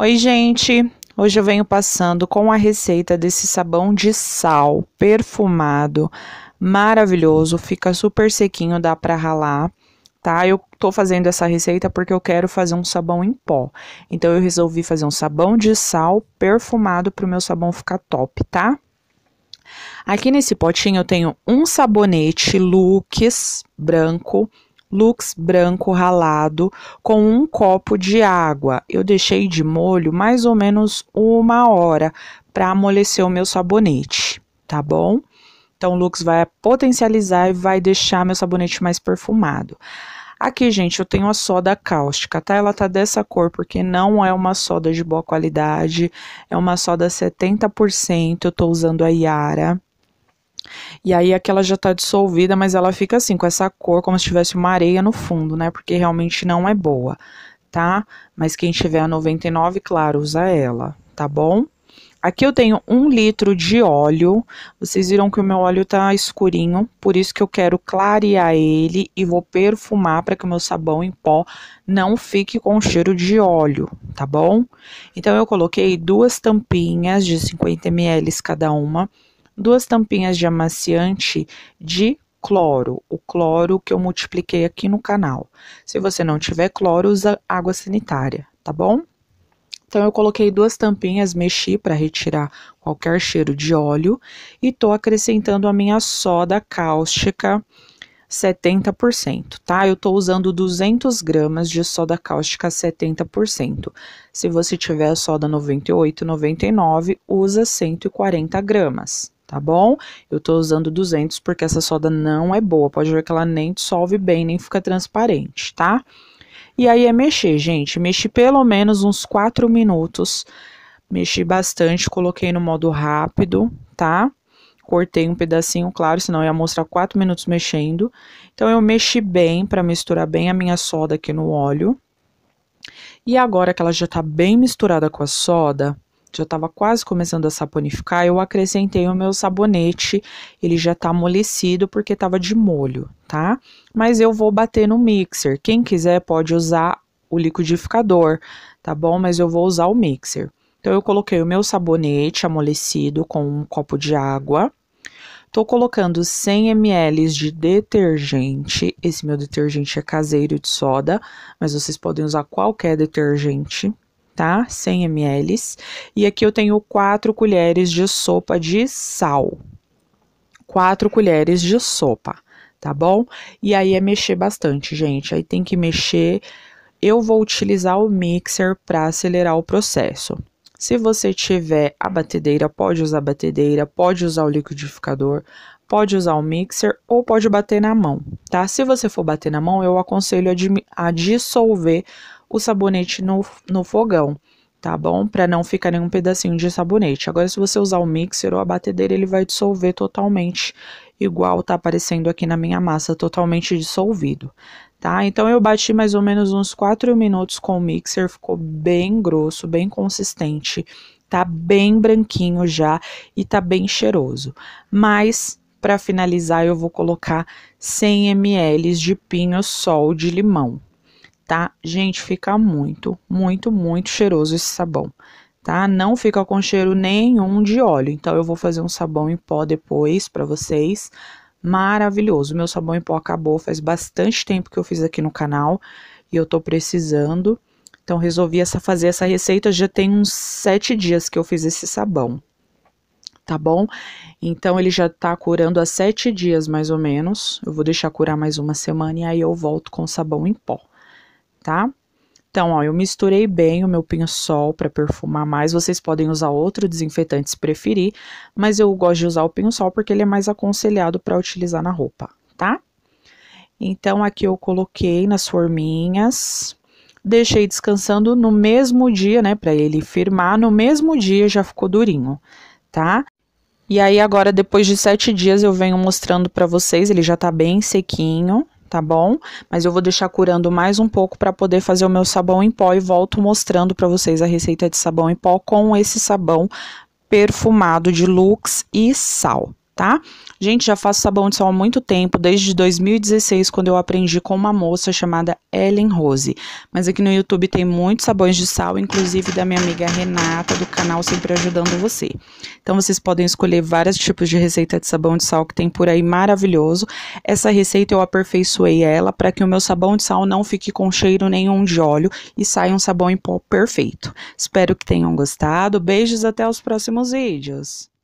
Oi, gente! Hoje eu venho passando com a receita desse sabão de sal perfumado, maravilhoso, fica super sequinho, dá para ralar, tá? Eu tô fazendo essa receita porque eu quero fazer um sabão em pó. Então eu resolvi fazer um sabão de sal perfumado pro meu sabão ficar top, tá? Aqui nesse potinho eu tenho um sabonete Lux branco lux branco ralado com um copo de água. Eu deixei de molho mais ou menos uma hora para amolecer o meu sabonete, tá bom? Então, o Lux vai potencializar e vai deixar meu sabonete mais perfumado. Aqui, gente, eu tenho a soda cáustica, tá? Ela tá dessa cor porque não é uma soda de boa qualidade, é uma soda 70%, eu tô usando a Yara. E aí aquela já está dissolvida, mas ela fica assim, com essa cor, como se tivesse uma areia no fundo, né? Porque realmente não é boa, tá? Mas quem tiver a 99, claro, usa ela, tá bom? Aqui eu tenho um litro de óleo. Vocês viram que o meu óleo tá escurinho, por isso que eu quero clarear ele e vou perfumar para que o meu sabão em pó não fique com cheiro de óleo, tá bom? Então eu coloquei duas tampinhas de 50 ml cada uma duas tampinhas de amaciante de cloro, o cloro que eu multipliquei aqui no canal. Se você não tiver cloro, usa água sanitária, tá bom? Então eu coloquei duas tampinhas, mexi para retirar qualquer cheiro de óleo e tô acrescentando a minha soda cáustica 70%, tá? Eu tô usando 200 gramas de soda cáustica 70%. Se você tiver soda 98, 99, usa 140 gramas tá bom? Eu tô usando 200 porque essa soda não é boa, pode ver que ela nem dissolve bem, nem fica transparente, tá? E aí é mexer, gente, mexi pelo menos uns 4 minutos, mexi bastante, coloquei no modo rápido, tá? Cortei um pedacinho, claro, senão ia mostrar 4 minutos mexendo. Então, eu mexi bem para misturar bem a minha soda aqui no óleo. E agora que ela já tá bem misturada com a soda, já estava quase começando a saponificar, eu acrescentei o meu sabonete, ele já está amolecido porque estava de molho, tá? Mas eu vou bater no mixer. Quem quiser pode usar o liquidificador, tá bom? Mas eu vou usar o mixer. Então eu coloquei o meu sabonete amolecido com um copo de água. Tô colocando 100 ml de detergente. Esse meu detergente é caseiro de soda, mas vocês podem usar qualquer detergente, tá? 100 ml. E aqui eu tenho 4 colheres de sopa de sal. 4 colheres de sopa, tá bom? E aí é mexer bastante, gente. Aí tem que mexer. Eu vou utilizar o mixer para acelerar o processo. Se você tiver a batedeira, pode usar a batedeira, pode usar o liquidificador, pode usar o mixer ou pode bater na mão, tá? Se você for bater na mão, eu aconselho a, a dissolver o sabonete no, no fogão, tá bom? Para não ficar nenhum pedacinho de sabonete. Agora, se você usar o mixer ou a batedeira, ele vai dissolver totalmente, igual tá aparecendo aqui na minha massa, totalmente dissolvido, tá? Então, eu bati mais ou menos uns 4 minutos com o mixer, ficou bem grosso, bem consistente, tá bem branquinho já e tá bem cheiroso. Mas, para finalizar, eu vou colocar 100 ml de pinho-sol de limão, tá? Gente, fica muito, muito, muito cheiroso esse sabão, tá? Não fica com cheiro nenhum de óleo. Então eu vou fazer um sabão em pó depois para vocês. Maravilhoso. Meu sabão em pó acabou, faz bastante tempo que eu fiz aqui no canal e eu tô precisando. Então resolvi essa fazer essa receita, já tem uns sete dias que eu fiz esse sabão. Tá bom? Então ele já tá curando há sete dias mais ou menos. Eu vou deixar curar mais uma semana e aí eu volto com sabão em pó tá? Então, ó, eu misturei bem o meu pinho-sol para perfumar mais. Vocês podem usar outro desinfetante se preferir, mas eu gosto de usar o pinho-sol porque ele é mais aconselhado para utilizar na roupa, tá? Então, aqui eu coloquei nas forminhas, deixei descansando no mesmo dia, né, para ele firmar. No mesmo dia já ficou durinho, tá? E aí, agora, depois de sete dias, eu venho mostrando para vocês, ele já tá bem sequinho, tá bom? Mas eu vou deixar curando mais um pouco para poder fazer o meu sabão em pó e volto mostrando para vocês a receita de sabão em pó com esse sabão perfumado de Lux e sal tá? Gente, já faço sabão de sal há muito tempo, desde 2016, quando eu aprendi com uma moça chamada Ellen Rose. Mas aqui no YouTube tem muitos sabões de sal, inclusive da minha amiga Renata, do canal Sempre Ajudando Você. Então, vocês podem escolher vários tipos de receita de sabão de sal que tem por aí maravilhoso. Essa receita eu aperfeiçoei ela para que o meu sabão de sal não fique com cheiro nenhum de óleo e saia um sabão em pó perfeito. Espero que tenham gostado. Beijos até os próximos vídeos.